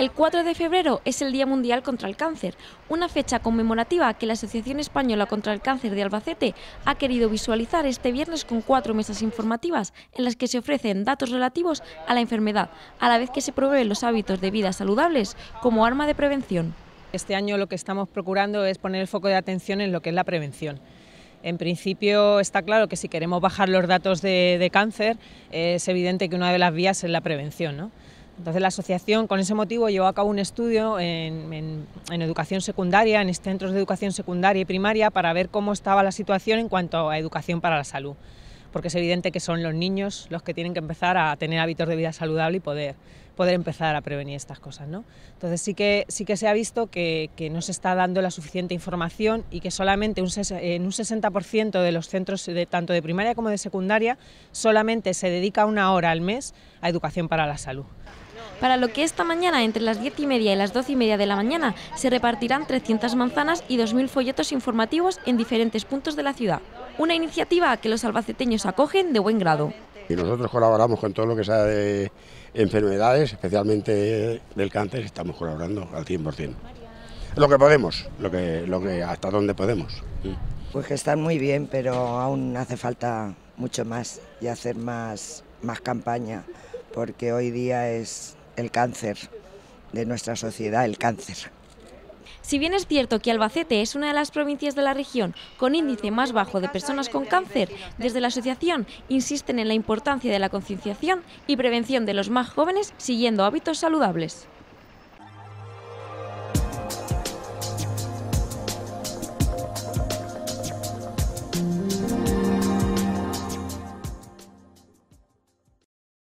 El 4 de febrero es el Día Mundial contra el Cáncer, una fecha conmemorativa que la Asociación Española contra el Cáncer de Albacete ha querido visualizar este viernes con cuatro mesas informativas en las que se ofrecen datos relativos a la enfermedad, a la vez que se proveen los hábitos de vida saludables como arma de prevención. Este año lo que estamos procurando es poner el foco de atención en lo que es la prevención. En principio está claro que si queremos bajar los datos de, cáncer, es evidente que una de las vías es la prevención. ¿no? Entonces la asociación con ese motivo llevó a cabo un estudio en, educación secundaria, en centros de educación secundaria y primaria, para ver cómo estaba la situación en cuanto a educación para la salud. Porque es evidente que son los niños los que tienen que empezar a tener hábitos de vida saludable y poder, poder empezar a prevenir estas cosas. Entonces sí que, sí que se ha visto que, no se está dando la suficiente información y que solamente un, en un 60% de los centros, tanto de primaria como de secundaria, solamente se dedica una hora al mes a educación para la salud para lo que esta mañana entre las 10 y media y las 12 y media de la mañana se repartirán 300 manzanas y 2.000 folletos informativos en diferentes puntos de la ciudad. Una iniciativa que los albaceteños acogen de buen grado. Y nosotros colaboramos con todo lo que sea de enfermedades, especialmente del cáncer, estamos colaborando al 100%. Lo que podemos, lo que, lo que, hasta dónde podemos. Pues que están muy bien, pero aún hace falta mucho más y hacer más, más campaña, porque hoy día es el cáncer de nuestra sociedad, el cáncer. Si bien es cierto que Albacete es una de las provincias de la región con índice más bajo de personas con cáncer, desde la asociación insisten en la importancia de la concienciación y prevención de los más jóvenes siguiendo hábitos saludables.